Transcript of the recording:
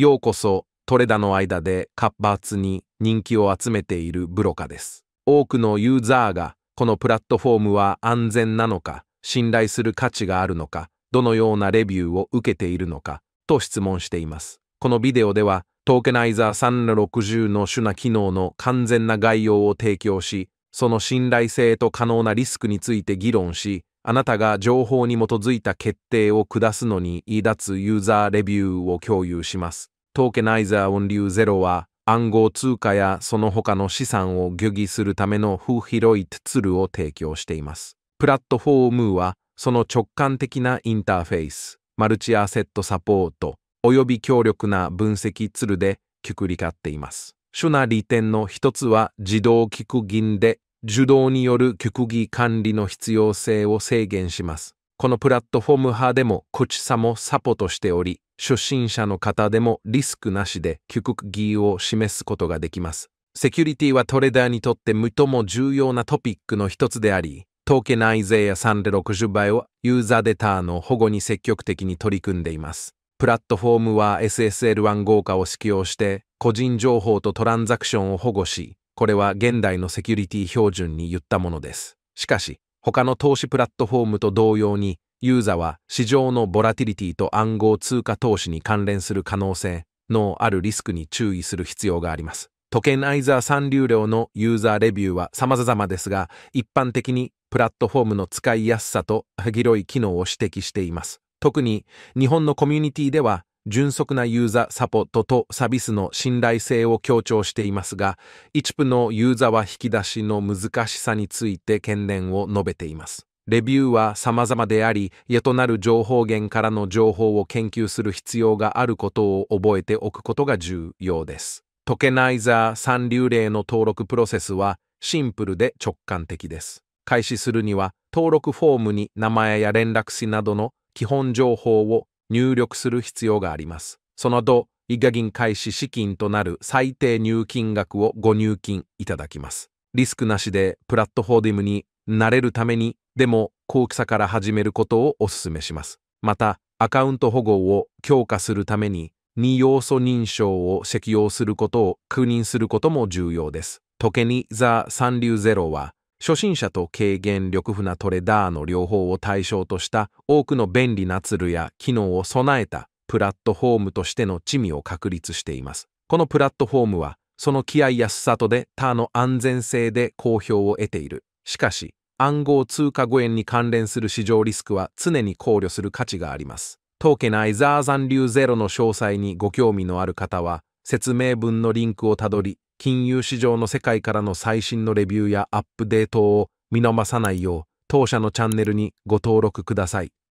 ようこそトレダの間で活発に人気を集めているブロカです。多くのユーザーがこのプラットフォームは安全なのか、信頼する価値があるのか、どのようなレビューを受けているのか、と質問しています。このビデオでは、トーケナイザー360の主な機能の完全な概要を提供し、その信頼性と可能なリスクについて議論し、あなたが情報に基づいた決定を下すのに飯立つユーザーレビューを共有します。トーケナイザー音流ゼロは暗号通貨やその他の資産を漁議するためのフーヒロイトツルを提供しています。プラットフォームはその直感的なインターフェイス、マルチアセットサポート、および強力な分析ツルでくくりかっています。主な利点の一つは自動菊銀で受動による菊儀管理の必要性を制限します。このプラットフォーム派でも口さもサポとしており、初心者の方でもリスクなしで菊儀を示すことができます。セキュリティはトレーダーにとって最も重要なトピックの一つであり、トーケナイゼや360倍はユーザーデータの保護に積極的に取り組んでいます。プラットフォームは SSL1 豪華を指揮をして、個人情報とトランザクションを保護し、これは現代のセキュリティ標準に言ったものです。しかし、他の投資プラットフォームと同様に、ユーザは市場のボラティリティと暗号通貨投資に関連する可能性のあるリスクに注意する必要があります。トケンアイザー三流量のユーザーレビューは様々ですが、一般的にプラットフォームの使いやすさと広い機能を指摘しています。特に日本のコミュニティでは迅速なユーザーサポートとサービスの信頼性を強調していますが、一部のユーザーは引き出しの難しさについて懸念を述べています。レビューは様々であり、家となる情報源からの情報を研究する必要があることを覚えておくことが重要です。トケナイザー三流例の登録プロセスはシンプルで直感的です。開始するには、登録フォームに名前や連絡紙などの基本情報を入力する必要があります。その後、イガ銀開始資金となる最低入金額をご入金いただきます。リスクなしでプラットフォーディムに慣れるために、でも高貴さから始めることをお勧めします。また、アカウント保護を強化するために、2要素認証を適用することを確認することも重要です。時にザ・三流ゼロは、初心者と軽減力不なトレダーの両方を対象とした多くの便利なツールや機能を備えたプラットフォームとしての地味を確立しています。このプラットフォームは、その気合やすさとで他の安全性で好評を得ている。しかし、暗号通貨誤円に関連する市場リスクは常に考慮する価値があります。トーケナイザー残留ゼロの詳細にご興味のある方は、説明文のリンクをたどり、金融市場の世界からの最新のレビューやアップデートを見逃さないよう、当社のチャンネルにご登録ください。